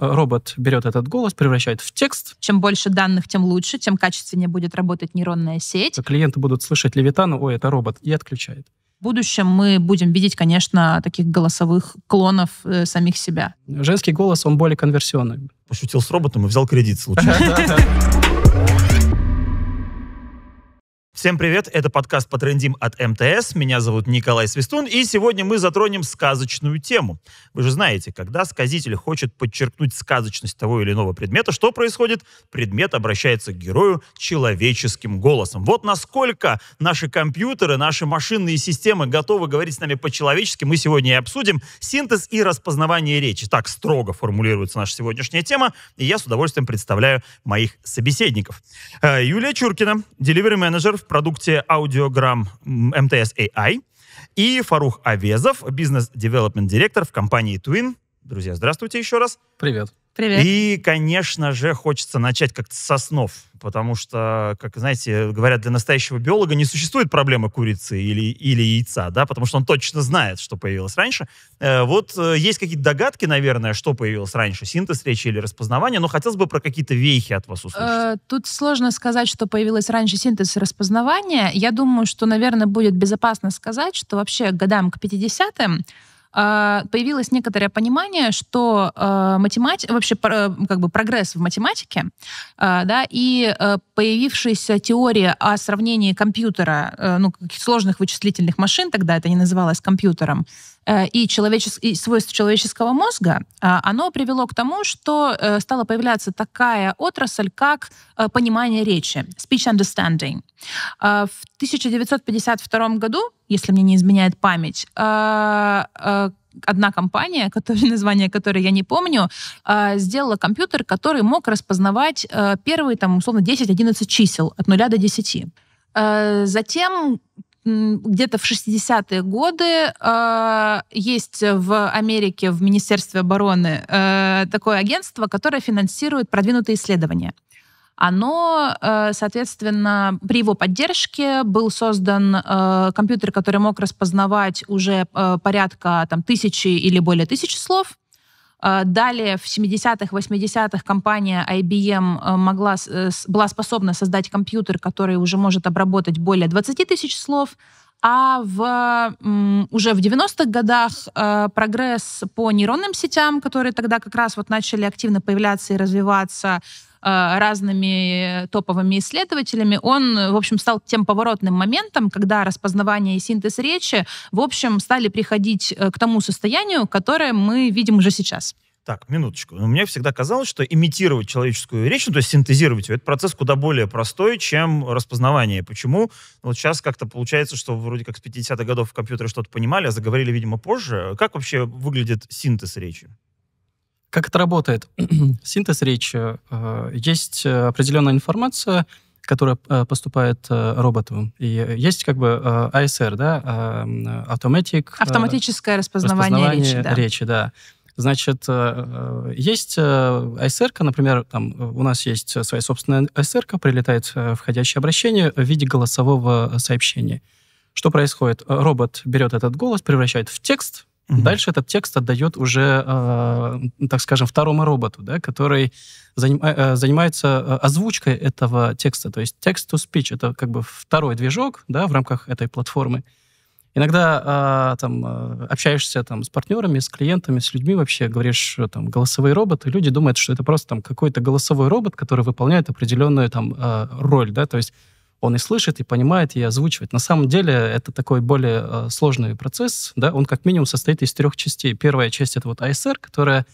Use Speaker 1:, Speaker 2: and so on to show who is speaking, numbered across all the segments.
Speaker 1: робот берет этот голос, превращает в
Speaker 2: текст. Чем больше данных, тем лучше, тем качественнее будет работать нейронная сеть. А
Speaker 1: клиенты будут слышать Левитану, ой, это робот, и отключает.
Speaker 2: В будущем мы будем видеть, конечно, таких голосовых клонов э, самих себя.
Speaker 1: Женский голос, он более конверсионный. Пошутил с роботом и взял кредит случайно.
Speaker 3: Всем привет, это подкаст по от МТС. Меня зовут Николай Свистун, и сегодня мы затронем сказочную тему. Вы же знаете, когда сказитель хочет подчеркнуть сказочность того или иного предмета, что происходит? Предмет обращается к герою человеческим голосом. Вот насколько наши компьютеры, наши машинные системы готовы говорить с нами по-человечески, мы сегодня и обсудим синтез и распознавание речи. Так строго формулируется наша сегодняшняя тема, и я с удовольствием представляю моих собеседников. Э, Юлия Чуркина, delivery менеджер продукте Audiogram MTS AI, и Фарух Авезов, бизнес-девелопмент-директор в компании Twin. Друзья, здравствуйте еще раз. Привет. Привет. И, конечно же, хочется начать как-то со снов, потому что, как знаете, говорят, для настоящего биолога не существует проблемы курицы или, или яйца, да, потому что он точно знает, что появилось раньше. Э, вот э, есть какие-то догадки, наверное, что появилось раньше, синтез речи или распознавание, но хотелось бы про какие-то вехи от вас услышать.
Speaker 2: Э, тут сложно сказать, что появилось раньше синтез и распознавание. Я думаю, что, наверное, будет безопасно сказать, что вообще годам к 50-м а, появилось некоторое понимание, что а, математика, вообще э, как бы прогресс в математике, а, да, и э, появившаяся теория о сравнении компьютера, э, ну, сложных вычислительных машин, тогда это не называлось компьютером, Э, и, человечес... и свойств человеческого мозга, а, оно привело к тому, что э, стала появляться такая отрасль, как э, понимание речи, speech understanding. А, в 1952 году, если мне не изменяет память, а, одна компания, который, название которой я не помню, сделала компьютер, который мог распознавать первые, там, условно, 10-11 чисел от 0 до 10. Затем где-то в 60-е годы э, есть в Америке, в Министерстве обороны, э, такое агентство, которое финансирует продвинутые исследования. Оно, э, соответственно, при его поддержке был создан э, компьютер, который мог распознавать уже э, порядка там, тысячи или более тысячи слов а, далее в 70-х, 80-х компания IBM э, могла, э, была способна создать компьютер, который уже может обработать более 20 тысяч слов, а в, уже в 90-х годах э, прогресс по нейронным сетям, которые тогда как раз вот начали активно появляться и развиваться, а, разными э, топовыми исследователями, он, в общем, стал тем поворотным моментом, когда распознавание и синтез речи, в общем, стали приходить э, к тому состоянию, которое мы видим уже сейчас.
Speaker 3: Так, минуточку. Мне всегда казалось, что имитировать человеческую речь, ну, то есть синтезировать ее, это процесс куда более простой, чем распознавание. Почему? Вот сейчас как-то получается, что вроде как с 50-х годов в компьютере что-то понимали, а заговорили, видимо, позже.
Speaker 1: Как вообще выглядит синтез речи? Как это работает? Синтез речи. Э, есть э, определенная информация, которая э, поступает роботу. И есть как бы ASR, да, Automatic... Автоматическое
Speaker 2: распознавание, распознавание речи, да. речи,
Speaker 1: да. Значит, есть ISR, например, там у нас есть своя собственная ISR, прилетает входящее обращение в виде голосового сообщения. Что происходит? Робот берет этот голос, превращает в текст, Угу. Дальше этот текст отдает уже, э, так скажем, второму роботу, да, который заним, э, э, занимается э, озвучкой этого текста. То есть text-to-speech — это как бы второй движок да, в рамках этой платформы. Иногда э, там, общаешься там, с партнерами, с клиентами, с людьми вообще, говоришь там, «голосовые роботы», люди думают, что это просто там, какой-то голосовой робот, который выполняет определенную там, э, роль. Да? То есть он и слышит, и понимает, и озвучивает. На самом деле это такой более э, сложный процесс, да, он как минимум состоит из трех частей. Первая часть — это вот ASR, которая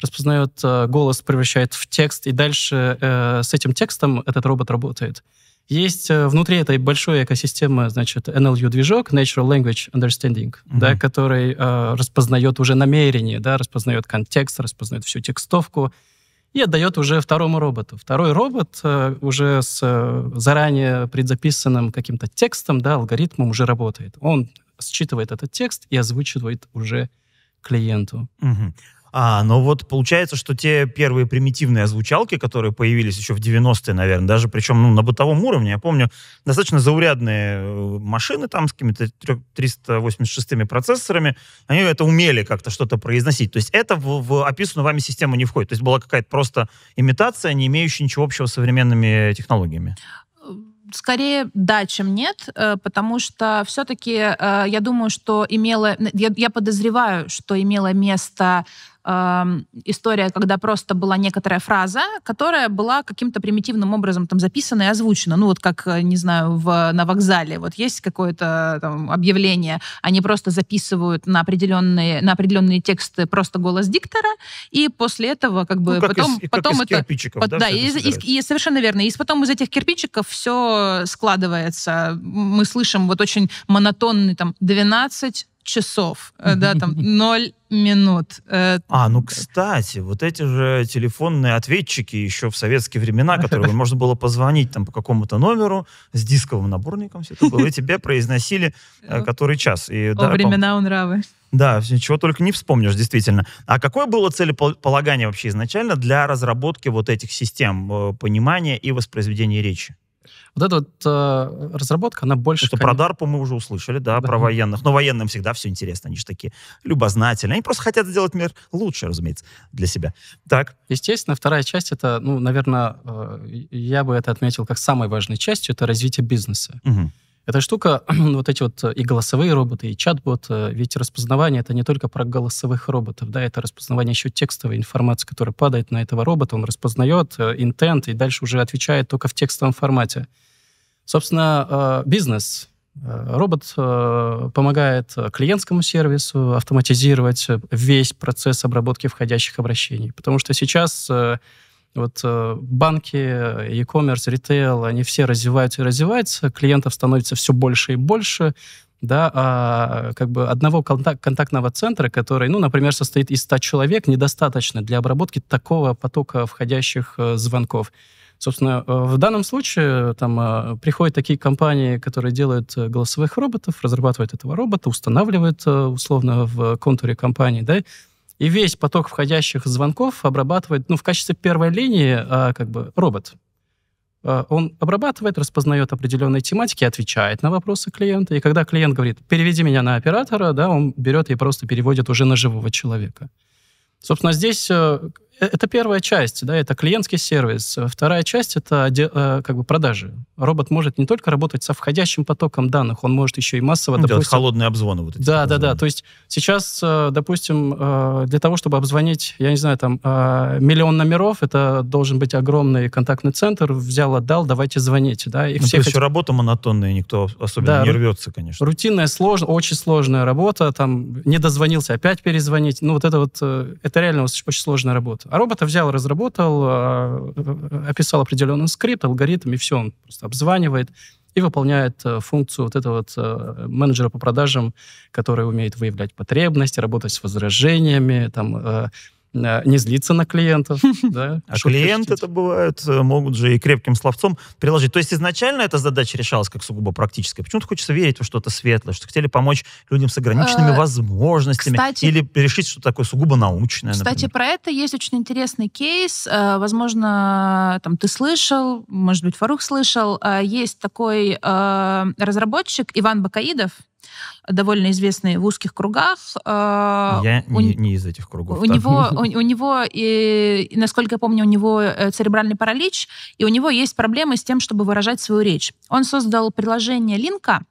Speaker 1: распознает э, голос, превращает в текст, и дальше э, с этим текстом этот робот работает. Есть э, внутри этой большой экосистемы, значит, NLU-движок, Natural Language Understanding, mm-hmm. да, который э, распознает уже намерение, да, распознает контекст, распознает всю текстовку, и отдает уже второму роботу. Второй робот э, уже с э, заранее предзаписанным каким-то текстом, да, алгоритмом уже работает. Он считывает этот текст и озвучивает уже клиенту. Угу. А, ну вот получается, что те первые примитивные
Speaker 3: озвучалки, которые появились еще в 90-е, наверное, даже причем ну, на бытовом уровне, я помню, достаточно заурядные э, машины там с какими-то 386-ми процессорами, они это умели как-то что-то произносить. То есть это в, в описанную вами систему не входит. То есть была какая-то просто имитация, не имеющая ничего общего с современными технологиями
Speaker 2: скорее да, чем нет, э, потому что все-таки э, я думаю, что имело, я, я подозреваю, что имело место история, когда просто была некоторая фраза, которая была каким-то примитивным образом там записана и озвучена. Ну вот как, э, не знаю, в, на вокзале вот есть какое-то э, там объявление, они просто записывают на определенные, на определенные тексты просто голос диктора, и после этого как бы ну, как потом... Из, потом как из это, кирпичиков, по, да? Да, и, и, и, совершенно верно. И потом из этих кирпичиков все складывается. Мы слышим вот очень монотонный там 12, часов, э, да, там ноль минут.
Speaker 3: Э, а, ну, кстати, вот эти же телефонные ответчики еще в советские времена, которые можно было позвонить там по какому-то номеру с дисковым наборником, все это было, и тебе произносили э, который час. И, О, да, времена унравы. Да, чего только не вспомнишь, действительно. А какое было целеполагание вообще изначально для разработки вот этих систем понимания и воспроизведения речи?
Speaker 1: Вот эта вот э, разработка,
Speaker 3: она больше... Это про DARPA мы уже услышали, да, да, про военных. Но военным всегда все интересно, они же такие
Speaker 1: любознательные. Они просто хотят сделать мир лучше, разумеется, для себя. Так. Естественно, вторая часть, это, ну, наверное, э, я бы это отметил как самой важной частью, это развитие бизнеса. Угу. Эта штука, вот эти вот э, и голосовые роботы, и чат-бот, э, ведь распознавание это не только про голосовых роботов, да, это распознавание еще текстовой информации, которая падает на этого робота, он распознает э, интент и дальше уже отвечает только в текстовом формате. Собственно, бизнес. Робот помогает клиентскому сервису автоматизировать весь процесс обработки входящих обращений, потому что сейчас вот э, банки, e-commerce, ритейл, они все развиваются и развиваются, клиентов становится все больше и больше, да, а как бы одного контак- контактного центра, который, ну, например, состоит из 100 человек, недостаточно для обработки такого потока входящих э, звонков. Собственно, э, в данном случае там э, приходят такие компании, которые делают голосовых роботов, разрабатывают этого робота, устанавливают условно в контуре компании, да, и весь поток входящих звонков обрабатывает, ну, в качестве первой линии, а, как бы, робот. А, он обрабатывает, распознает определенные тематики, отвечает на вопросы клиента. И когда клиент говорит, переведи меня на оператора, да, он берет и просто переводит уже на живого человека. Собственно, здесь э, Э, это первая часть, да, это клиентский сервис. Вторая часть — это э, как бы продажи. Робот может не только работать со входящим потоком данных, он может еще и массово... Ну, допустим, делать холодные обзвоны вот эти. Да, обзвоны. да, да. То есть сейчас, э, допустим, для того, чтобы обзвонить, я не знаю, там, миллион номеров, это должен быть огромный контактный центр, взял, отдал, давайте звоните, да. И ну, все то есть хотят...
Speaker 3: работа монотонная, никто особенно да, не рвется, конечно.
Speaker 1: Рутинная, сложная, очень сложная работа, там, не дозвонился, опять перезвонить. Ну, вот это вот, это реально очень сложная работа. А робота взял, разработал, а, э, описал определенный скрипт, алгоритм, и все, он просто обзванивает и выполняет э, функцию вот этого вот э, менеджера по продажам, который умеет выявлять потребности, работать с возражениями, там, Э, не злиться на клиентов. Да? А клиенты
Speaker 3: это бывают, э, могут же и крепким словцом приложить. То есть изначально эта задача решалась как сугубо практическая. Почему-то хочется верить во что-то светлое, что хотели помочь людям с ограниченными э, возможностями кстати, или решить что-то такое сугубо научное. Кстати, например.
Speaker 2: про это есть очень интересный кейс. Возможно, там ты слышал, может быть, Фарух слышал. Есть такой разработчик Иван Бакаидов, довольно известный в узких кругах. Э,
Speaker 3: я у, не, не из этих кругов. У да. него, у,
Speaker 2: у него и, насколько я помню, у него э, церебральный паралич, и у него есть проблемы с тем, чтобы выражать свою речь. Он создал приложение Линка,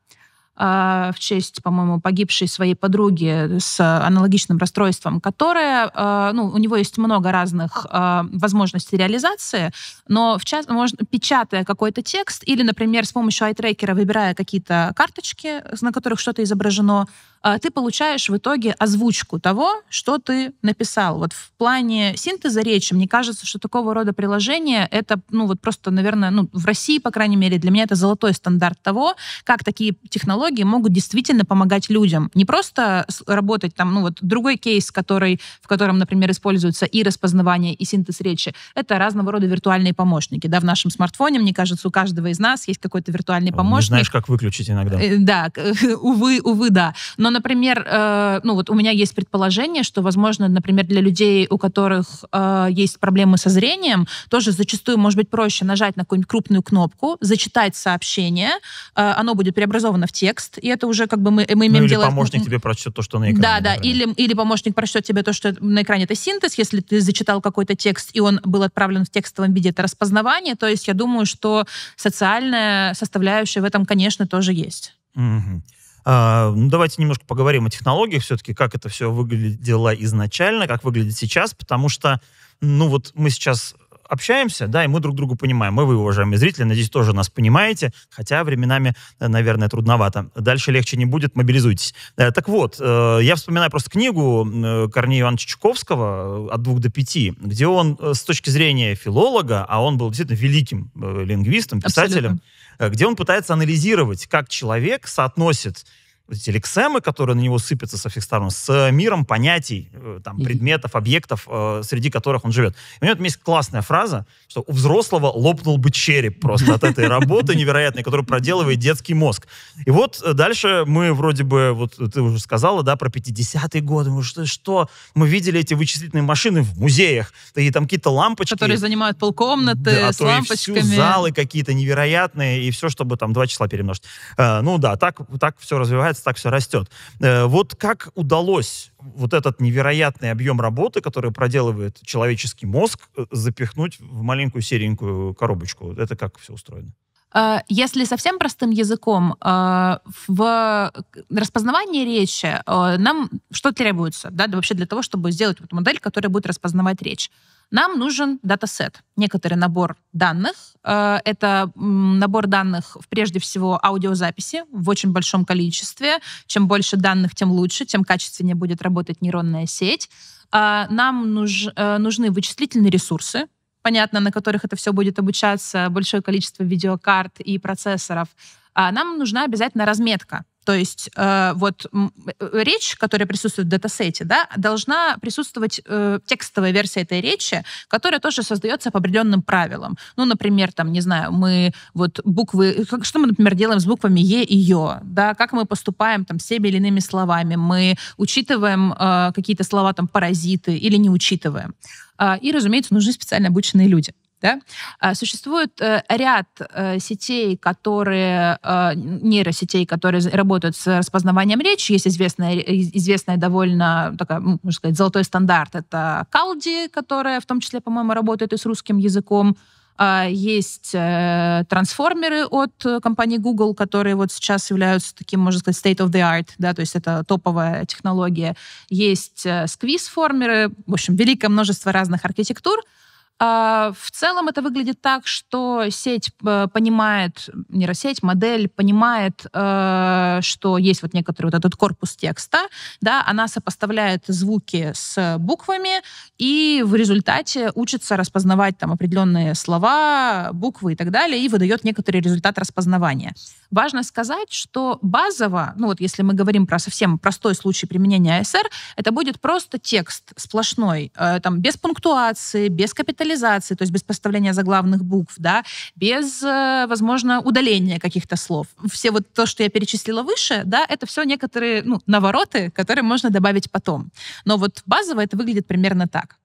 Speaker 2: а, в честь, по-моему, погибшей своей подруги с аналогичным расстройством, которая, а, ну, у него есть много разных а, возможностей реализации, но в час, можно, печатая какой-то текст или, например, с помощью айтрекера выбирая какие-то карточки, на которых что-то изображено, а, ты получаешь в итоге озвучку того, что ты написал. Вот в плане синтеза речи, мне кажется, что такого рода приложение — это, ну, вот просто, наверное, ну, в России, по крайней мере, для меня это золотой стандарт того, как такие технологии могут действительно помогать людям. Не просто работать там, ну, вот другой кейс, который, в котором, например, используется и распознавание, и синтез речи, это разного рода виртуальные помощники. Да, в нашем смартфоне, мне кажется, у каждого из нас есть какой-то виртуальный помощник. Не знаешь,
Speaker 3: как выключить иногда. Э,
Speaker 2: да, увы, увы, да. Но например, э, ну вот у меня есть предположение, что, возможно, например, для людей, у которых э, есть проблемы со зрением, тоже зачастую может быть проще нажать на какую-нибудь крупную кнопку, зачитать сообщение, э, оно будет преобразовано в текст, и это уже как бы мы, мы имеем ну, или дело... помощник
Speaker 3: тебе прочтет то, что на экране. Да, да,
Speaker 2: или, или помощник прочтет тебе то, что на экране это синтез, если ты зачитал какой-то текст, и он был отправлен в текстовом виде, это распознавание, то есть я думаю, что социальная составляющая в этом, конечно, тоже есть.
Speaker 3: Угу. А, ну, давайте немножко поговорим о технологиях все-таки, как это все выглядело изначально, как выглядит сейчас, потому что, ну вот мы сейчас общаемся, да, и мы друг друга понимаем. Мы, вы, уважаемые зрители, надеюсь, тоже нас понимаете, хотя временами, э, наверное, трудновато. Дальше легче не будет, мобилизуйтесь. Э, так вот, э, я вспоминаю просто книгу Корнея Ивановича Чуковского «От двух до пяти», где он с точки зрения филолога, а он был действительно великим лингвистом, писателем, Абсолютно. где он пытается анализировать, как человек соотносит вот эти лексемы, которые на него сыпятся со всех сторон, с э, миром понятий, э, там, предметов, объектов, э, среди которых он живет. И у него там есть классная фраза, что у взрослого лопнул бы череп просто от этой работы невероятной, которую проделывает детский мозг. И вот дальше мы вроде бы, вот ты уже сказала, да, про 50-е годы, мы, что, что мы видели эти вычислительные машины в музеях, и там какие-то лампочки. Которые занимают полкомнаты да, а с то лампочками. И всю залы какие-то невероятные, и все, чтобы там два числа перемножить. ну да, так, так все развивается развивается, так все растет. Э, вот как удалось вот этот невероятный объем работы, который проделывает человеческий мозг, э, запихнуть в маленькую серенькую коробочку? Это как все устроено?
Speaker 2: Э, если совсем простым языком, э, в распознавании речи э, нам что требуется, да, вообще для того, чтобы сделать вот модель, которая будет распознавать речь? Нам нужен датасет, некоторый набор данных. Это набор данных, прежде всего, аудиозаписи в очень большом количестве. Чем больше данных, тем лучше, тем качественнее будет работать нейронная сеть. Нам нужны вычислительные ресурсы, понятно, на которых это все будет обучаться, большое количество видеокарт и процессоров, а, нам нужна обязательно разметка. То есть э, вот э, речь, которая присутствует в датасете, да, должна присутствовать э, текстовая версия этой речи, которая тоже создается по определенным правилам. Ну, например, там, не знаю, мы вот буквы... что мы, например, делаем с буквами «е» и «ё», да, как мы поступаем там с теми или иными словами, мы учитываем э, какие-то слова там «паразиты» или не учитываем. А, и, разумеется, нужны специально обученные люди. Да? А, существует э, ряд э, сетей, которые, э, нейросетей, которые работают с распознаванием речи. Есть известная, известная довольно, такая, можно сказать, золотой стандарт. Это Калди, которая в том числе, по-моему, работает и с русским языком. А, есть трансформеры от компании Google, которые вот сейчас являются таким, можно сказать, state of the art, да, то есть это топовая технология. Есть сквиз-формеры, в общем, великое множество разных архитектур — а, в целом это выглядит так, что сеть э, понимает, не нейросеть, модель понимает, э, что есть вот некоторый вот этот корпус текста, да, она сопоставляет звуки с буквами и в результате учится распознавать там определенные слова, буквы и так далее, и выдает некоторый результат распознавания. Важно сказать, что базово, ну вот если мы говорим про совсем простой случай применения АСР, это будет просто текст сплошной, э, там без пунктуации, без капитализации, капитализации, то есть без поставления заглавных букв, да, без, э, возможно, удаления каких-то слов. Все вот то, что я перечислила выше, да, это все некоторые ну, навороты, которые можно добавить потом. Но вот базово это выглядит примерно так.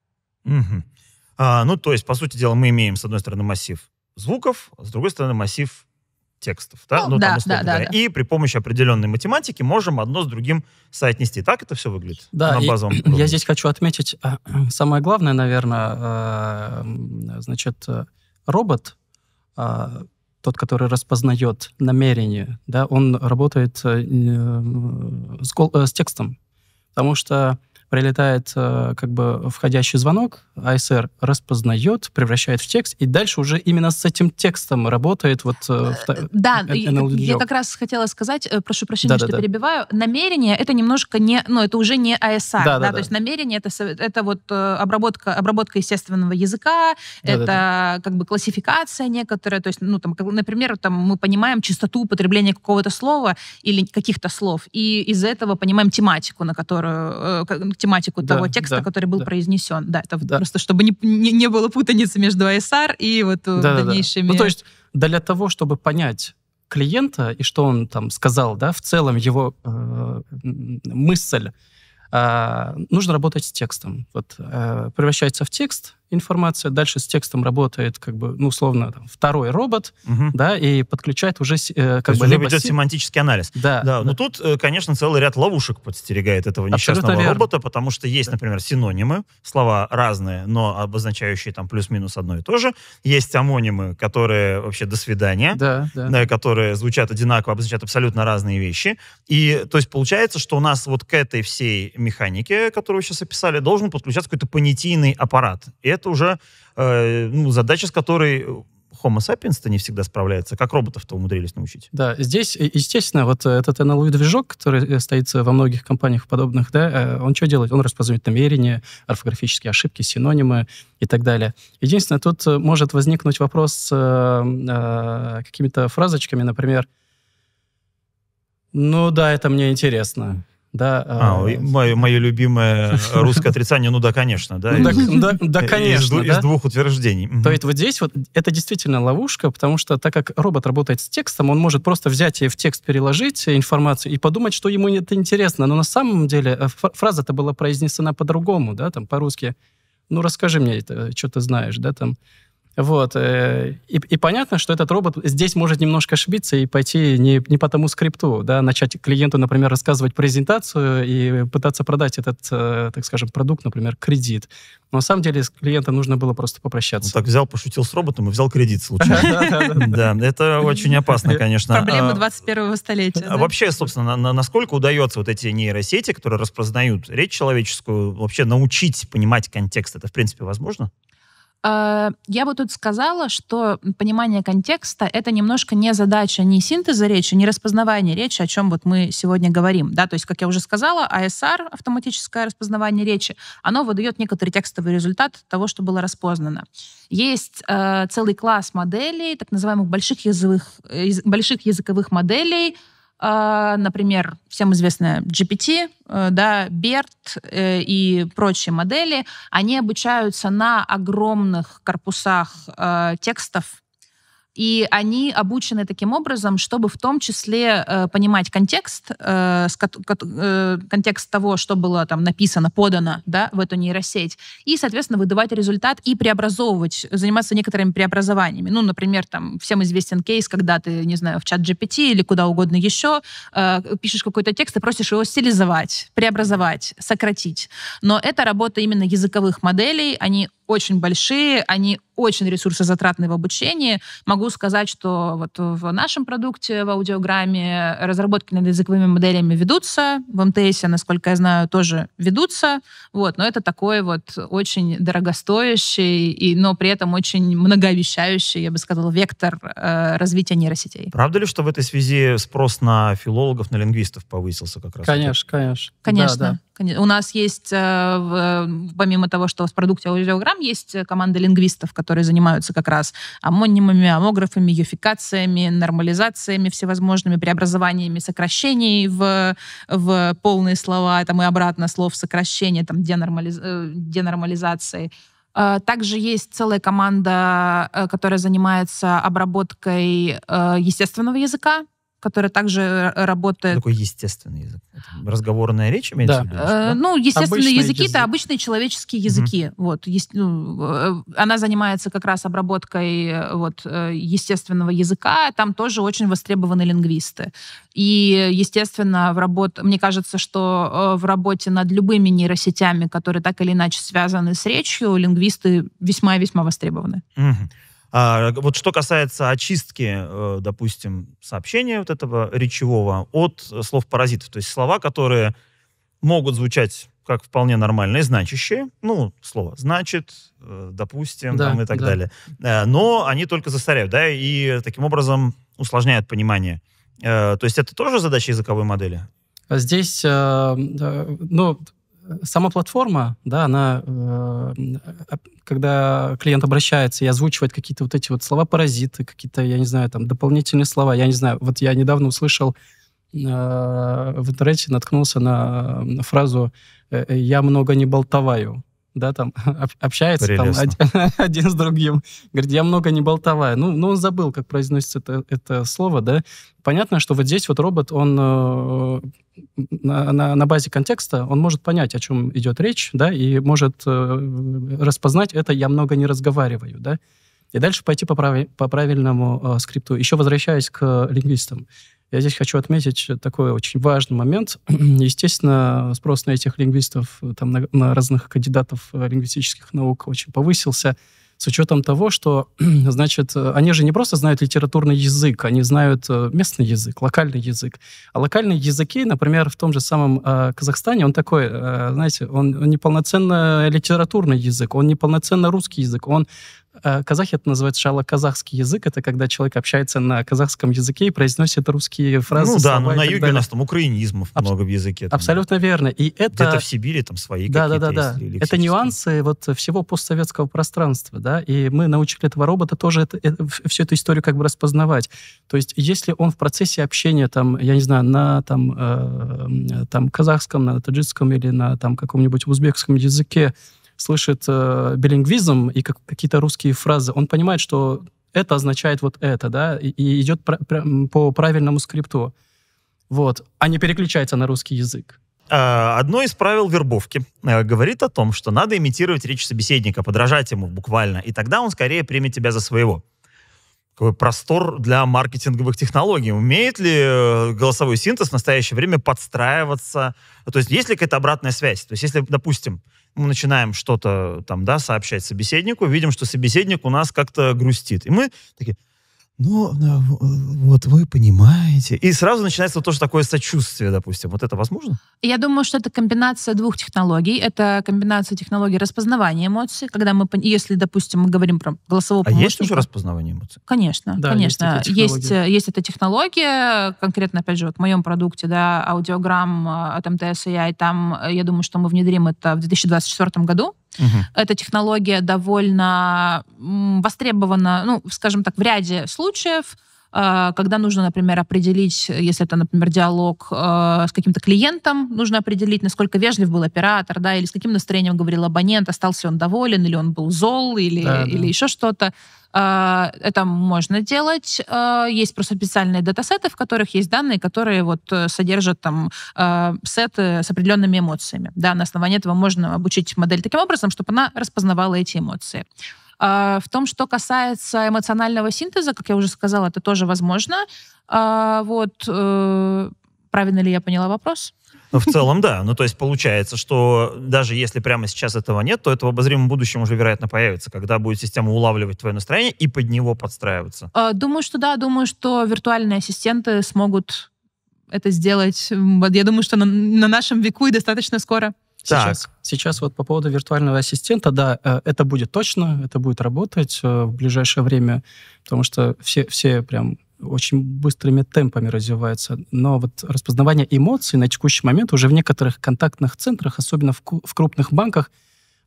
Speaker 3: Угу. А, ну, то есть, по сути дела, мы имеем, с одной стороны, массив звуков, а с другой стороны, массив текстов, да, ну, ну да, там, условно, да, да, да. и при помощи определенной математики можем одно с другим соотнести. Так это все выглядит да, на базовом уровне. Я здесь
Speaker 1: хочу отметить а, самое главное, наверное, э, значит, э, робот, а, тот, который распознает намерение, да, он работает э, с, с текстом, потому что прилетает как бы входящий звонок, ISR а распознает, превращает в текст, и дальше уже именно с этим текстом работает вот э, э, э, Да, я как
Speaker 2: раз хотела сказать, прошу прощения, что перебиваю, намерение это немножко не, ну, это уже не ISR, а да, то есть намерение это, это вот обработка, обработка естественного языка, это как бы классификация некоторая, то есть, ну, там, например, там мы понимаем частоту употребления какого-то слова или каких-то слов, и из за этого понимаем тематику, на которую, тематику того текста, который был произнесен. Да, это да просто чтобы не, не, не было путаницы между ISR
Speaker 1: и вот э, да, ну, дальнейшими... Да, да. Ну, то есть для того, чтобы понять клиента и что он там сказал, да, в целом его э, мысль, э, нужно работать с текстом. Вот э, превращается в текст, информация, дальше с текстом работает, как бы, ну, условно, там, второй робот, угу. да, и подключает уже, э, как То бы... Уже либо ведет семантический анализ. Да.
Speaker 3: да. Ну да. Ну, тут, э, конечно, целый ряд ловушек подстерегает этого несчастного Абсолютно робота, верно. потому что есть, например, синонимы, слова разные, но обозначающие там плюс-минус одно и то же. Есть амонимы, которые вообще до свидания, да, да. Да, э, которые звучат одинаково, обозначают абсолютно разные вещи. И, то есть, получается, что у нас вот к этой всей механике, которую вы сейчас описали, должен подключаться какой-то понятийный аппарат. И это уже э, ну, задача, с которой э, Homo sapiens-то не всегда справляется, как роботов-то умудрились научить.
Speaker 1: Да, здесь, э, естественно, вот э, этот NLU-движок, который стоит во многих компаниях подобных, да, он что делает? Он распознает намерения, орфографические ошибки, синонимы и так далее. Единственное, тут может возникнуть вопрос с э, э, какими-то фразочками, например, ну да, это мне интересно да. А, э,
Speaker 3: мое, мое любимое русское отрицание, ну да, конечно, да. Ну, из, да, да, конечно. Из, да? из двух утверждений. То
Speaker 1: есть вот здесь вот это действительно ловушка, потому что так как робот работает с текстом, он может просто взять и в текст переложить информацию и подумать, что ему это интересно, но на самом деле э, фраза-то была произнесена по-другому, да, там по-русски. Ну расскажи мне это, э, что ты знаешь, да, там вот. Э, и, и понятно, что этот робот здесь может немножко ошибиться и пойти не, не по тому скрипту, да, начать клиенту, например, рассказывать презентацию и пытаться продать этот, э, так скажем, продукт, например, кредит. Но на самом деле с клиента нужно было просто попрощаться. Он так взял, пошутил с роботом и взял кредит случайно. Да, это очень опасно, конечно. Проблема
Speaker 2: 21-го а, столетия. Вообще,
Speaker 3: собственно, насколько удается вот эти нейросети, которые распознают речь человеческую, вообще научить понимать контекст? Это, в принципе, возможно?
Speaker 2: Э, я бы тут сказала, что понимание контекста — это немножко не задача не синтеза речи, не распознавания речи, о чем вот мы сегодня говорим. Да? То есть, как я уже сказала, ASR, а автоматическое распознавание речи, оно выдает некоторый текстовый результат того, что было распознано. Есть э, целый класс моделей, так называемых больших языковых, э, больших языковых моделей, а, например, всем известная GPT, э, да, BERT э, и прочие модели, они обучаются на огромных корпусах э, текстов, и они обучены таким образом, чтобы в том числе э, понимать контекст, э, э, контекст того, что было там написано, подано да, в эту нейросеть, и, соответственно, выдавать результат и преобразовывать, заниматься некоторыми преобразованиями. Ну, например, там всем известен кейс, когда ты, не знаю, в чат GPT или куда угодно еще э, пишешь какой-то текст и просишь его стилизовать, преобразовать, сократить. Но это работа именно языковых моделей, они очень большие, они очень ресурсозатратны в обучении. Могу сказать, что вот в нашем продукте, в аудиограмме, разработки над языковыми моделями ведутся, в МТС, насколько я знаю, тоже ведутся, вот, но это такой вот очень дорогостоящий, и, но при этом очень многообещающий, я бы сказала, вектор э, развития нейросетей.
Speaker 3: Правда ли, что в этой связи спрос на филологов, на лингвистов повысился как раз? Конечно, конечно. Конечно. Да, да.
Speaker 2: У нас есть, э, помимо того, что в продукте аудиограмм, есть э, команда лингвистов, которые занимаются как раз амонимами, амографами, юфикациями, нормализациями всевозможными, преобразованиями сокращений в, в полные слова, там и обратно слов сокращения, там денормализ... Э, денормализации. Также есть целая команда, которая занимается обработкой естественного языка, которая также э, э, работает...
Speaker 3: Такой естественный язык. Разговорная речь имеется да. в виду? Да? Э, ну, естественные обычные языки —
Speaker 2: это обычные человеческие языки. Mm-hmm. Вот. Есть, ну, она занимается как раз обработкой вот, естественного языка. Там тоже очень востребованы лингвисты. И, естественно, в работ... мне кажется, что в работе над любыми нейросетями, которые так или иначе связаны с речью, лингвисты весьма-весьма востребованы. Mm-hmm.
Speaker 3: А, вот что касается очистки, э, допустим, сообщения вот этого речевого от э, слов паразитов, то есть слова, которые могут звучать как вполне нормальные, значащие, ну, слово значит, э, допустим, да, там и так да. далее. Но они только засоряют, да, и таким образом усложняют понимание. То есть это тоже задача языковой модели?
Speaker 1: Здесь, ну, сама платформа, да, она, э, когда клиент обращается и озвучивает какие-то вот эти вот слова-паразиты, какие-то, я не знаю, там, дополнительные слова, я не знаю, вот я недавно услышал э, в интернете, наткнулся на фразу э, «я много не болтоваю», да, там общается там, один, один с другим. Говорит, я много не болтовая. Ну, ну, он забыл, как произносится это, это слово, да. Понятно, что вот здесь вот робот, он э, на, на, на базе контекста, он может понять, о чем идет речь, да, и может э, распознать это «я много не разговариваю», да. И дальше пойти по, прав... по правильному э, скрипту. Еще возвращаясь к э, лингвистам. Я здесь хочу отметить такой очень важный момент. Естественно, спрос на этих лингвистов, там, на, на разных кандидатов э, лингвистических наук очень повысился с учетом того, что, значит, они же не просто знают литературный язык, они знают э, местный язык, локальный язык. А локальные языки, например, в том же самом э, Казахстане, он такой, э, знаете, он, он неполноценно литературный язык, он неполноценно русский язык, он Э, казахи это называют шало казахский язык. Это когда человек общается на казахском языке и произносит русские ну фразы. Ну да, но на юге далее. у нас там
Speaker 3: украинизмов Аб- много в языке.
Speaker 1: Там, абсолютно да. верно. И это... Где-то в
Speaker 3: Сибири там свои да, какие-то да, да, да. Есть, это
Speaker 1: нюансы вот всего постсоветского пространства, да, и мы научили этого робота тоже это, это, всю эту историю как бы распознавать. То есть если он в процессе общения там, я не знаю, на там, э, там казахском, на таджикском или на там каком-нибудь узбекском языке слышит э, билингвизм и как, какие-то русские фразы, он понимает, что это означает вот это, да, и, и идет про, про, по правильному скрипту. Вот, а не переключается на русский язык. А, одно из правил вербовки э,
Speaker 3: говорит о том, что надо имитировать речь собеседника, подражать ему буквально, и тогда он скорее примет тебя за своего. Какой простор для маркетинговых технологий. Умеет ли э, голосовой синтез в настоящее время подстраиваться? То есть есть ли какая-то обратная связь? То есть если, допустим, мы начинаем что-то там, да, сообщать собеседнику, видим, что собеседник у нас как-то грустит. И мы такие, ну, вот вы понимаете. И сразу начинается вот тоже такое сочувствие, допустим. Вот это возможно?
Speaker 2: Я думаю, что это комбинация двух технологий. Это комбинация технологий распознавания эмоций, когда мы, если, допустим, мы говорим про голосового а помощника. А есть уже распознавание эмоций? Конечно, да, конечно. Есть, есть, э, есть эта технология, конкретно, опять же, вот в моем продукте, да, аудиограмм от МТС и а, там, я думаю, что мы внедрим это в 2024 году. Угу. Эта технология довольно востребована, ну, скажем так, в ряде случаев. А, когда нужно, например, определить, если это, например, диалог а, с каким-то клиентом, нужно определить, насколько вежлив был оператор, да, или с каким настроением говорил абонент, остался он доволен, или он был зол, или, да, или еще что-то. А, это можно делать. Есть просто специальные датасеты, в которых есть данные, которые вот э, содержат там сеты с определенными эмоциями. Да, на основании этого можно обучить модель таким образом, чтобы она распознавала эти эмоции. А, в том, что касается эмоционального синтеза, как я уже сказала, это тоже возможно. А, вот э, правильно ли я поняла вопрос?
Speaker 3: Ну, в целом, да. Ну, то есть получается, что даже если прямо сейчас этого нет, то это в обозримом будущем уже, вероятно, появится, когда будет система улавливать твое настроение и под него подстраиваться.
Speaker 2: А, думаю, что да. Думаю, что виртуальные ассистенты смогут это сделать. Я думаю, что на, на нашем веку и достаточно скоро.
Speaker 1: Сейчас, так. сейчас вот по поводу виртуального ассистента, да, э, это будет точно, это будет работать э, в ближайшее время, потому что все, все прям очень быстрыми темпами развиваются. Но вот распознавание эмоций на текущий момент уже в некоторых контактных центрах, особенно в, в крупных банках,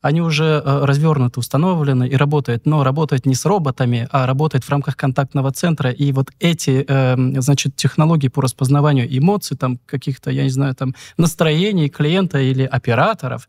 Speaker 1: они уже э, развернуты, установлены и работают, но работают не с роботами, а работают в рамках контактного центра. И вот эти, эм, значит, технологии по распознаванию эмоций, там каких-то, я не знаю, там настроений клиента или операторов,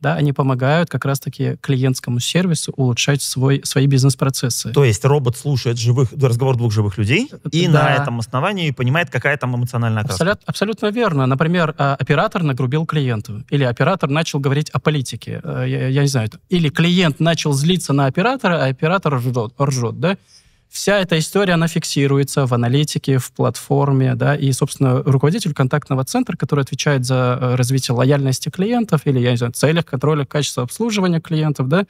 Speaker 1: да, они помогают как раз-таки клиентскому сервису улучшать свой, свои бизнес-процессы. То есть робот слушает живых, разговор двух живых людей э, и да. на этом
Speaker 3: основании понимает, какая там эмоциональная окраска.
Speaker 1: Абсолют, абсолютно верно. Например, а, оператор нагрубил клиенту, или оператор начал говорить о политике, э, я, я не знаю, или клиент начал злиться на оператора, а оператор ржет, ржет да? Вся эта история, она фиксируется в аналитике, в платформе, да, и, собственно, руководитель контактного центра, который отвечает за э, развитие лояльности клиентов или, я не знаю, целях контроля качества обслуживания клиентов, да,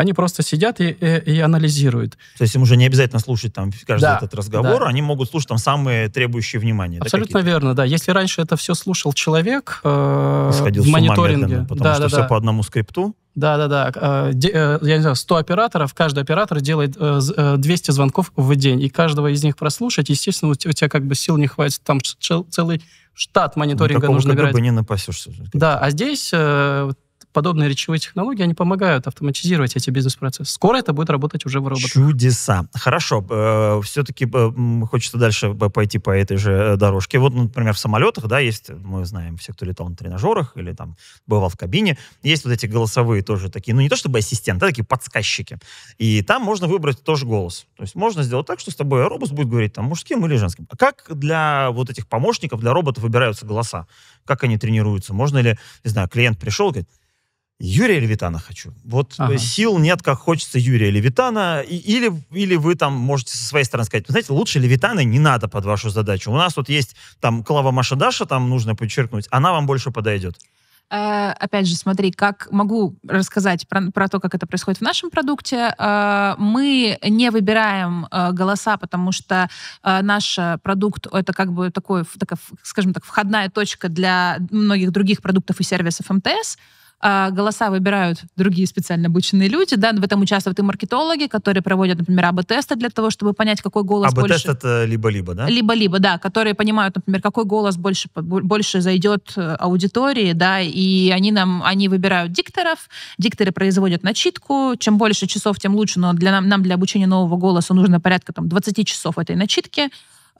Speaker 1: они просто сидят и, и, и анализируют. То есть им уже не обязательно слушать там каждый да, этот разговор, да. они
Speaker 3: могут слушать там самые требующие внимания. Абсолютно
Speaker 1: да, верно, да. Если раньше это все слушал человек э, в мониторинге, потому да, что да, все да. по одному скрипту. Да, да, да. Я не знаю, 100 операторов, каждый оператор делает 200 э, э, звонков в день, и каждого из них прослушать, естественно, у тебя как бы сил не хватит, там целый штат ну, мониторинга ну, нужно КГБ набирать. не напасешься. Да, а здесь э, подобные речевые технологии, они помогают автоматизировать эти бизнес-процессы. Скоро это будет работать уже в роботах. Чудеса.
Speaker 3: Хорошо. Э, все-таки хочется дальше пойти по этой же э, дорожке. Вот, ну, например, в самолетах, да, есть, мы знаем, все, кто летал на тренажерах или там бывал в кабине, есть вот эти голосовые тоже такие, ну не то чтобы ассистенты, а такие подсказчики. И там можно выбрать тоже голос. То есть можно сделать так, что с тобой робот будет говорить там мужским или женским. А как для вот этих помощников, для роботов выбираются голоса? Как они тренируются? Можно ли, не знаю, клиент пришел, говорит, Юрия Левитана хочу. Вот э, ага. сил нет, как хочется Юрия Левитана. И, или, или вы там можете со своей стороны сказать, знаете, лучше Левитана не надо под вашу задачу. У нас вот есть там Клава Машадаша, там нужно подчеркнуть, она вам больше подойдет.
Speaker 2: Э, опять же, смотри, как могу рассказать про, про то, как это происходит в нашем продукте. Э, мы не выбираем э, голоса, потому что э, наш э, продукт это как бы такой, такая, скажем так, входная точка для многих других продуктов и сервисов МТС. А, голоса выбирают другие специально обученные люди, да, в этом участвуют и маркетологи, которые проводят, например, АБ-тесты для того, чтобы понять, какой голос а АБ-тест больше...
Speaker 3: это либо-либо, да? Либо-либо,
Speaker 2: да, которые понимают, например, какой голос больше, больше зайдет э, аудитории, да, и они нам, они выбирают дикторов, дикторы производят начитку, чем больше часов, тем лучше, но для нам, нам для обучения нового голоса нужно порядка там 20 часов этой начитки,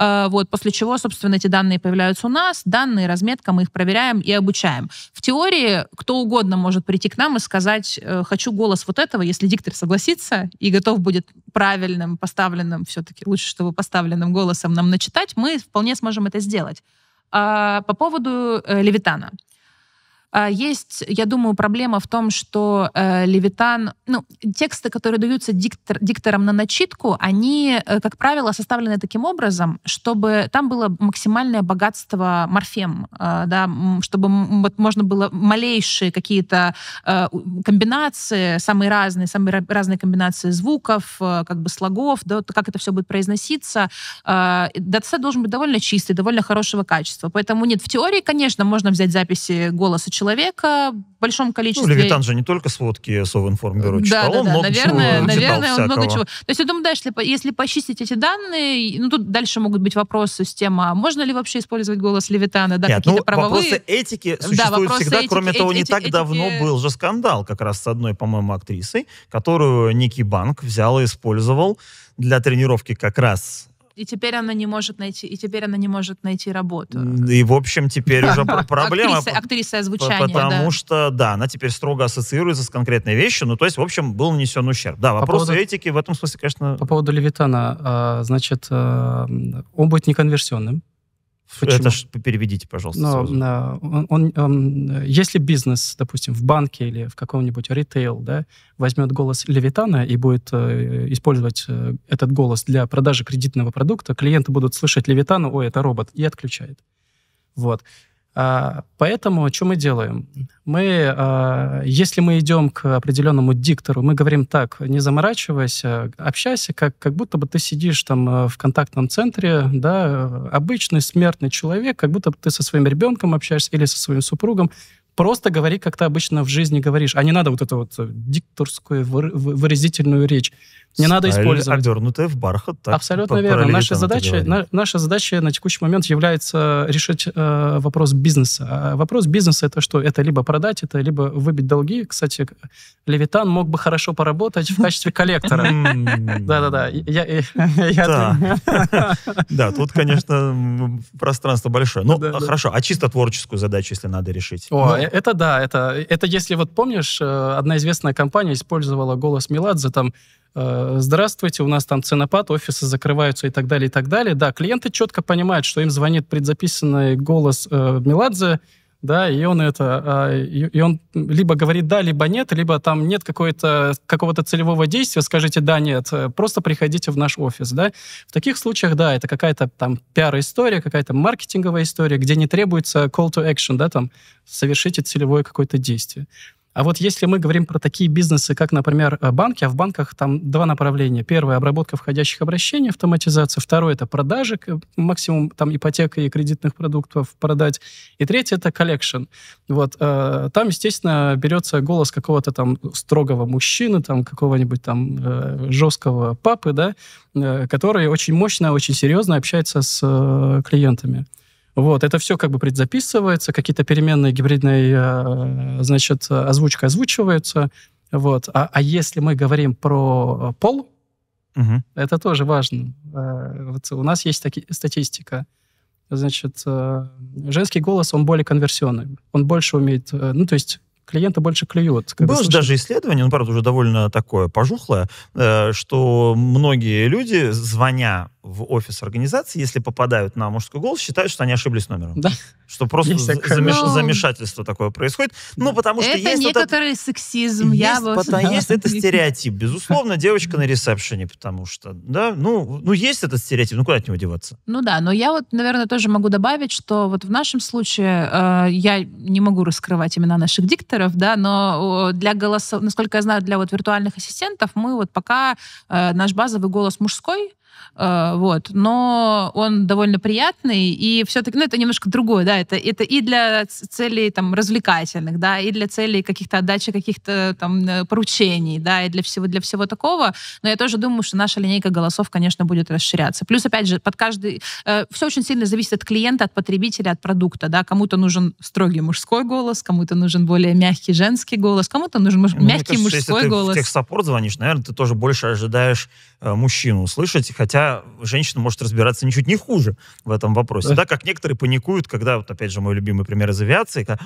Speaker 2: а, вот, после чего, собственно, эти данные появляются у нас, данные, разметка, мы их проверяем и обучаем. В теории кто угодно может прийти к нам и сказать, э, хочу голос вот этого, если диктор согласится и готов будет правильным, поставленным, все-таки лучше, чтобы поставленным голосом нам начитать, мы вполне сможем это сделать. А, по поводу э, Левитана. А, есть, я думаю, проблема в том, что э, Левитан, ну, тексты, которые даются диктор, дикторам на начитку, они, э, как правило, составлены таким образом, чтобы там было максимальное богатство морфем, э, да, чтобы вот можно было малейшие какие-то э, комбинации, самые разные, самые разные комбинации звуков, э, как бы слогов, да, как это все будет произноситься. Э, ДЦ должен быть довольно чистый, довольно хорошего качества. Поэтому нет, в теории, конечно, можно взять записи голоса человека в большом ну, количестве. Ну, Левитан
Speaker 3: же не только сводки Совинформбюро читал, да, да, да, он много наверное, чего наверное, он много чего. То
Speaker 2: есть я думаю, да, если, если почистить эти данные, ну, тут дальше могут быть вопросы с тем, а можно ли вообще использовать голос Левитана, да, Нет, какие-то ну, правовые... вопросы этики существуют да, вопросы всегда, этики, кроме эти, того, не эти, так этики... давно был
Speaker 3: же скандал как раз с одной, по-моему, актрисой, которую некий банк взял и использовал для тренировки как раз
Speaker 2: и теперь она не может найти, и теперь она не может найти работу.
Speaker 3: И, в общем, теперь уже проблема. Актриса,
Speaker 2: актриса озвучания, Потому
Speaker 3: что, да, она теперь строго ассоциируется с конкретной вещью, ну, то есть, в общем, был нанесен ущерб. Да, вопрос этики
Speaker 1: в этом смысле, конечно... По поводу Левитана, а, значит, э, он будет неконверсионным, Почему? Это ж
Speaker 3: переведите, пожалуйста. Но,
Speaker 1: на, э, он, он, он, эм, если бизнес, допустим, в банке или в каком-нибудь ритейл, да, возьмет голос Левитана и будет э, использовать э, этот голос для продажи кредитного продукта, клиенты будут слышать Левитана, ой, это робот, и отключает. Вот. А, поэтому что мы делаем? Мы, а, если мы идем к определенному диктору, мы говорим так, не заморачивайся, общайся, как, как будто бы ты сидишь там э, в контактном центре, да, обычный смертный человек, как будто бы ты со своим ребенком общаешься или со своим супругом, просто говори, как ты обычно в жизни говоришь, а не надо вот эту вот дикторскую выразительную речь. Не надо использовать.
Speaker 3: обернутая в бархат. Так, Абсолютно верно. Наша задача, на,
Speaker 1: наша задача на текущий момент является решить э, вопрос бизнеса. А вопрос бизнеса это что? Это либо продать, это либо выбить долги. Кстати, Левитан мог бы хорошо поработать в качестве коллектора. Да-да-да.
Speaker 3: Да, тут, конечно, пространство большое. Ну, хорошо. А чисто творческую задачу, если надо решить? О,
Speaker 1: ну. это да. Это если вот помнишь, э, одна известная компания использовала голос Меладзе там Э, здравствуйте, у нас там ценопад, офисы закрываются и так далее, и так далее. Да, клиенты четко понимают, что им звонит предзаписанный голос э, Меладзе, да, и он это, э, и он либо говорит да, либо нет, либо там нет какого-то какого-то целевого действия, скажите да, нет, э, просто приходите в наш офис, да. В таких случаях, да, это какая-то там пиар-история, какая-то маркетинговая история, где не требуется call to action, да, там, совершите целевое какое-то действие. А вот если мы говорим про такие бизнесы, как, например, э, банки, а в банках там два направления. Первое – обработка входящих обращений, автоматизация. Второе – это продажи, максимум там ипотека и кредитных продуктов продать. И третье – это коллекшн. Вот. Э, там, естественно, берется голос какого-то там строгого мужчины, там какого-нибудь там э, жесткого папы, да, который очень мощно, очень серьезно общается с клиентами. Вот, это все как бы предзаписывается, какие-то переменные гибридные, э, значит, озвучка озвучиваются. Вот. А, а если мы говорим про э, пол, угу. это тоже важно. Э, вот у нас есть таки, статистика. Значит, женский голос, он более конверсионный. Он больше умеет, ну, то есть клиента больше клюют. Было слышат... даже
Speaker 3: исследование, ну, правда, уже довольно такое пожухлое, э, что многие люди, звоня в офис организации, если попадают на мужской голос, считают, что они ошиблись номером. Да. Что просто замеш... Но... Ну. замешательство такое происходит. Ну, да. Ну, потому что это есть... некоторый
Speaker 2: вот это... сексизм, есть, я бы потому... Есть это
Speaker 3: стереотип. Безусловно, девочка на ресепшене, потому что, да, ну, ну, есть этот стереотип, ну, куда от него деваться?
Speaker 2: Ну да, но я вот, наверное, тоже могу добавить, что вот в нашем случае э, я не могу раскрывать имена наших дикторов, тендеров, да, но для голосов, насколько я знаю, для вот виртуальных ассистентов мы вот пока э, наш базовый голос мужской, Э, вот. Но он довольно приятный, и все-таки, ну, это немножко другое, да, это, это и для целей там развлекательных, да, и для целей каких-то отдачи каких-то там э, поручений, да, и для всего, для всего такого. Но я тоже думаю, что наша линейка голосов, конечно, будет расширяться. Плюс, опять же, под каждый... Э, все очень сильно зависит от клиента, от потребителя, от продукта, да. Кому-то нужен строгий мужской голос, кому-то нужен более мягкий женский голос, кому-то нужен муж... Ну, мягкий кажется, мужской если голос. Если ты в
Speaker 3: техсаппорт звонишь, наверное, ты тоже больше ожидаешь э, мужчину услышать, хотя женщина может разбираться ничуть не хуже в этом вопросе, да, как некоторые паникуют, когда, вот опять же, мой любимый пример из авиации, когда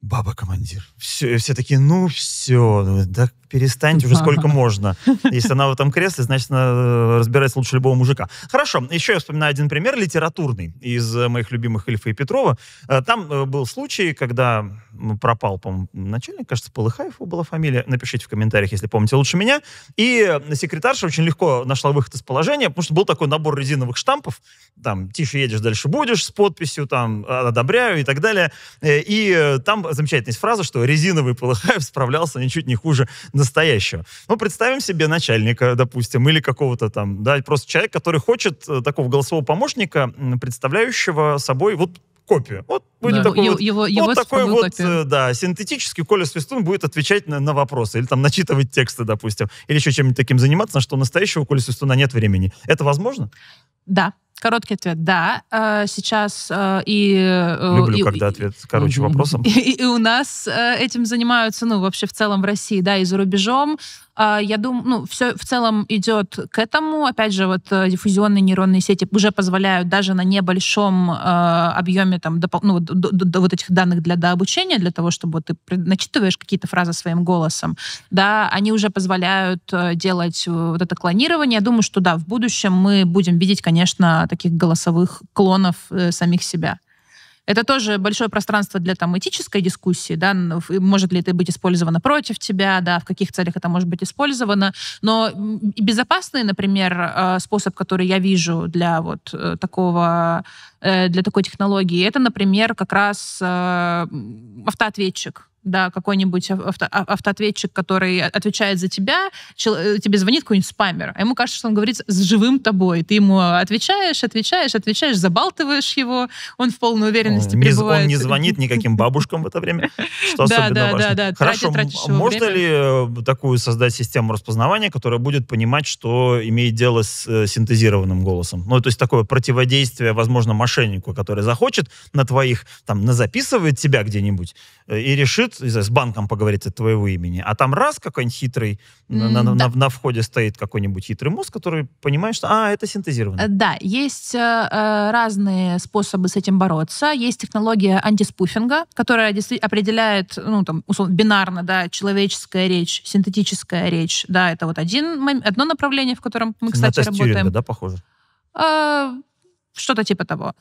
Speaker 3: баба командир. Все, все такие, ну все, ну да перестаньте уже сколько можно. Если она в этом кресле, значит, она э, разбирается лучше любого мужика. Хорошо, еще я вспоминаю один пример литературный из э, моих любимых Ильфа и Петрова. Э, там был случай, когда ну, пропал, по-моему, начальник, кажется, Полыхаев его была фамилия. Напишите в комментариях, если помните лучше меня. И э, секретарша очень легко нашла выход из положения, потому что был такой набор резиновых штампов, там, тише едешь, дальше будешь, с подписью, там, «А, одобряю и так далее. Э, и э, там замечательная фраза, что резиновый Полыхаев справлялся ничуть не хуже настоящего. Ну, представим себе начальника, допустим, или какого-то там, да, просто человек, который хочет такого голосового помощника, представляющего собой вот копию. Вот будет да. такой его, вот, его, его такой вот э, да, синтетический Коля Свистун будет отвечать на, на вопросы или там начитывать тексты, допустим, или еще чем-нибудь таким заниматься, на что у настоящего Коля Свистуна нет времени. Это возможно?
Speaker 2: Да. Короткий ответ, да. Э, сейчас э, и... Люблю, и, когда
Speaker 3: ответ короче вопросом. И,
Speaker 2: и у нас этим занимаются, ну, вообще в целом в России, да, и за рубежом. А, я думаю, ну, все в целом идет к этому. Опять же, вот э, диффузионные нейронные сети уже позволяют даже на небольшом э, объеме там, допол- ну, до, до, до, вот этих данных для дообучения, для того, чтобы ты начитываешь какие-то фразы своим голосом, да, они уже позволяют э, делать э, вот это клонирование. Я думаю, что да, в будущем мы будем видеть, конечно, таких голосовых клонов э, самих себя. Это тоже большое пространство для там этической дискуссии, да, может ли это быть использовано против тебя, да, в каких целях это может быть использовано. Но безопасный, например, э, способ, который я вижу для вот э, такого, э, для такой технологии, это, например, как раз автоответчик, да, какой-нибудь авто, а, автоответчик, который отвечает за тебя, э, тебе звонит какой-нибудь спамер, а ему кажется, что он говорит с живым тобой. Ты ему отвечаешь, отвечаешь, отвечаешь, забалтываешь его, он в полной уверенности не, пребывает. Он не звонит
Speaker 3: никаким бабушкам в это время, что особенно важно. Хорошо, можно ли э, такую создать систему распознавания, которая будет понимать, что имеет дело с э, синтезированным голосом? Ну, то есть такое противодействие, возможно, мошеннику, который захочет на твоих, там, назаписывает тебя где-нибудь и решит, хочет знаю, с банком поговорить от твоего имени, а там раз какой-нибудь хитрый mm, на, да. на, на входе стоит какой-нибудь хитрый мозг, который понимает, что а, это синтезировано. Э,
Speaker 2: да, есть э, э, разные способы с этим бороться. Есть технология антиспуфинга, которая определяет, ну, там, условно, бинарно, да, человеческая речь, синтетическая речь, да, это вот один, одно направление, в котором мы, кстати, на работаем. Тьюринга, да, похоже? Э, что-то типа того.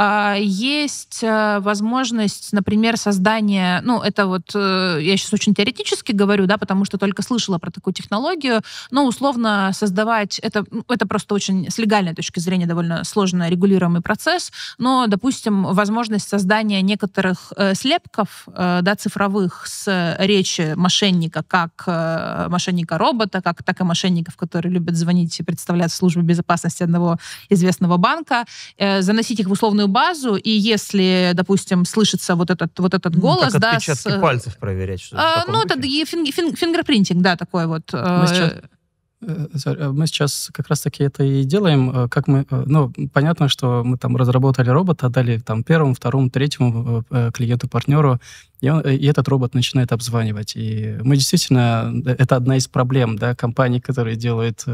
Speaker 2: А, есть э, возможность, например, создания, ну, это вот, э, я сейчас очень теоретически говорю, да, потому что только слышала про такую технологию, но условно создавать, это, ну, это просто очень с легальной точки зрения довольно сложно регулируемый процесс, но, допустим, возможность создания некоторых э, слепков, да, цифровых с речи мошенника, как мошенника-робота, как так и мошенников, которые любят звонить и представлять в службе безопасности одного известного банка, заносить их в условную данную базу, и если, допустим, слышится вот этот, вот этот ну, голос... Ну, как отпечатки да, с... Э, пальцев
Speaker 1: проверять? Что а, ну,
Speaker 2: духе? это финг, финг, фингерпринтинг, да, такой вот. Э, мы сейчас,
Speaker 1: э, мы сейчас как раз-таки это и делаем. Как мы, ну, понятно, что мы там разработали робота, дали там первому, второму, третьему клиенту-партнеру, и, он, и этот робот начинает обзванивать. И мы действительно, это одна из проблем, да, компаний, которые делают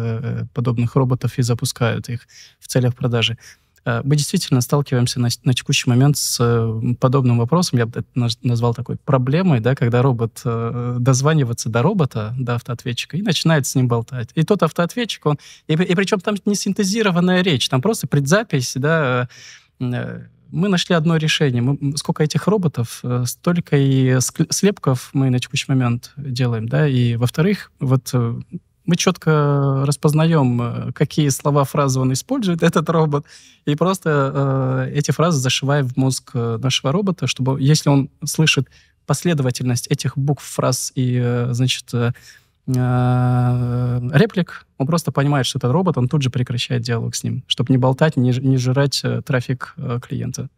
Speaker 1: подобных роботов и запускают их в целях продажи. Э, мы действительно сталкиваемся на, на текущий момент с э, подобным вопросом, я бы это назвал такой проблемой, да, когда робот э, дозванивается до робота, до автоответчика, и начинает с ним болтать. И тот автоответчик, он... И, и причем там не синтезированная речь, там просто предзапись, да, мы нашли одно решение. Мы, сколько этих роботов, столько и слепков мы на текущий момент делаем, да, и, во-вторых, вот мы четко распознаем, э, какие слова, фразы он использует, этот робот, и просто э, эти фразы зашиваем в мозг э, нашего робота, чтобы, если он слышит последовательность этих букв, фраз и, э, значит, э, э реплик, он просто понимает, что это робот, он тут же прекращает диалог с ним, чтобы не болтать, не, не жрать э, трафик э, клиента.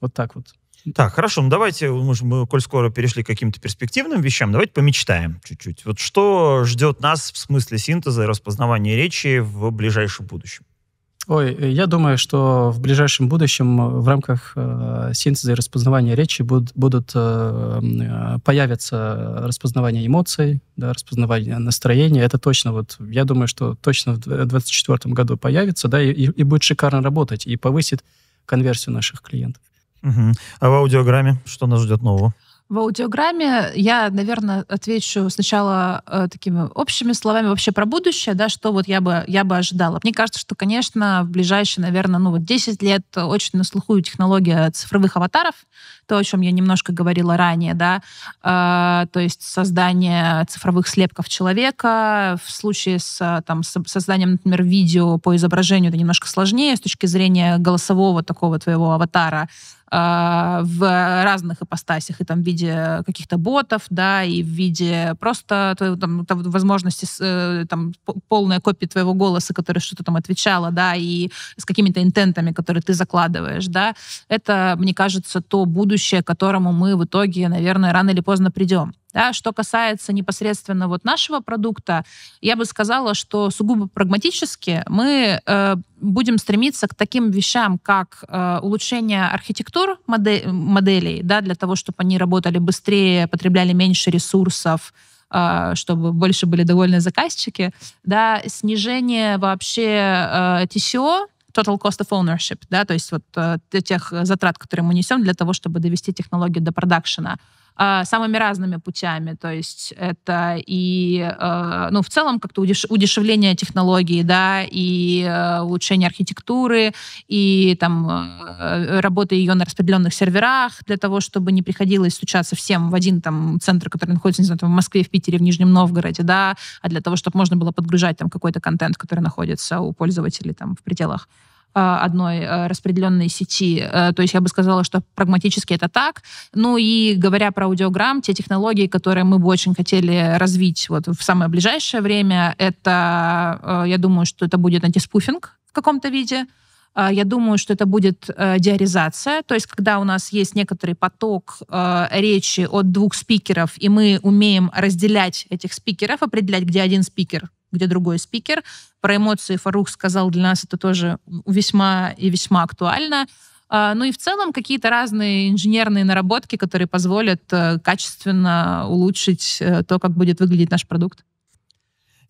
Speaker 1: Вот так вот.
Speaker 3: Так, хорошо, ну давайте, мы, мы коль скоро перешли к каким-то перспективным вещам, давайте помечтаем чуть-чуть. Вот что ждет нас в смысле синтеза и распознавания речи в ближайшем будущем?
Speaker 1: Ой, я думаю, что в ближайшем будущем э, в рамках э, синтеза и распознавания речи буд, будут э, э, появятся распознавание эмоций, да, распознавание настроения. Это точно вот, я думаю, что точно в 2024 году появится, да, и, и будет шикарно работать и повысит конверсию наших клиентов. Угу. А в аудиограмме что нас ждет нового?
Speaker 2: В аудиограмме я, наверное, отвечу сначала э, такими общими словами вообще про будущее, да, что вот я бы, я бы ожидала. Мне кажется, что, конечно, в ближайшие, наверное, ну вот 10 лет очень на слуху технология цифровых аватаров, то, о чем я немножко говорила ранее, да, э, то есть создание цифровых слепков человека в случае с, там, с созданием, например, видео по изображению это немножко сложнее с точки зрения голосового такого твоего аватара, э, в разных ипостасях, и там в виде каких-то ботов, да, и в виде просто там, э, там, возможности там, полная копия твоего голоса, который что-то там отвечала, да, и с какими-то интентами, которые ты закладываешь, да, это, мне кажется, то будущее, будущее, к которому мы в итоге, наверное, рано или поздно придем. Да, что касается непосредственно вот нашего продукта, я бы сказала, что сугубо прагматически мы э, будем стремиться к таким вещам, как э, улучшение архитектур модель, моделей, да, для того, чтобы они работали быстрее, потребляли меньше ресурсов, э, чтобы больше были довольны заказчики, да, снижение вообще э, TCO, total cost of ownership, да, то есть вот э, тех затрат, которые мы несем для того, чтобы довести технологию до продакшена. А, самыми разными путями. То есть это и, э, ну, в целом как-то удешевление технологий, да, и э, улучшение архитектуры, и там э, работа ее на распределенных серверах для того, чтобы не приходилось стучаться всем в один там центр, который находится, не знаю, там, в Москве, в Питере, в Нижнем Новгороде, да, а для того, чтобы можно было подгружать там какой-то контент, который находится у пользователей там в пределах а, одной э, распределенной сети. Э, то есть я бы сказала, что прагматически это так. Ну и говоря про аудиограмм, те технологии, которые мы бы очень хотели развить вот в самое ближайшее время, это, э, я думаю, что это будет антиспуфинг в каком-то виде. Я думаю, что это будет диаризация, то есть когда у нас есть некоторый поток речи от двух спикеров, и мы умеем разделять этих спикеров, определять, где один спикер где другой спикер. Про эмоции Фарух сказал, для нас это тоже весьма и весьма актуально. А, ну и в целом какие-то разные инженерные наработки, которые позволят э, качественно улучшить э, то, как будет выглядеть наш продукт.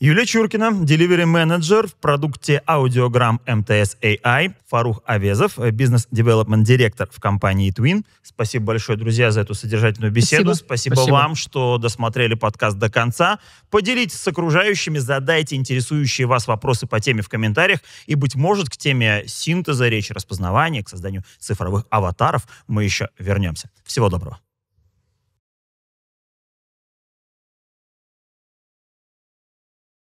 Speaker 3: Юлия Чуркина, Delivery Manager в продукте Audiogram MTS AI, Фарух Авезов, э, бизнес-девелопмент директор в компании Twin. Спасибо большое, друзья, за эту содержательную беседу. Спасибо, Спасибо, Спасибо. вам, что досмотрели подкаст до конца. Поделитесь с окружающими, задайте интересующие вас вопросы по теме в комментариях. И, быть может, к теме синтеза речи, распознавания, к созданию цифровых аватаров мы еще вернемся. Всего доброго.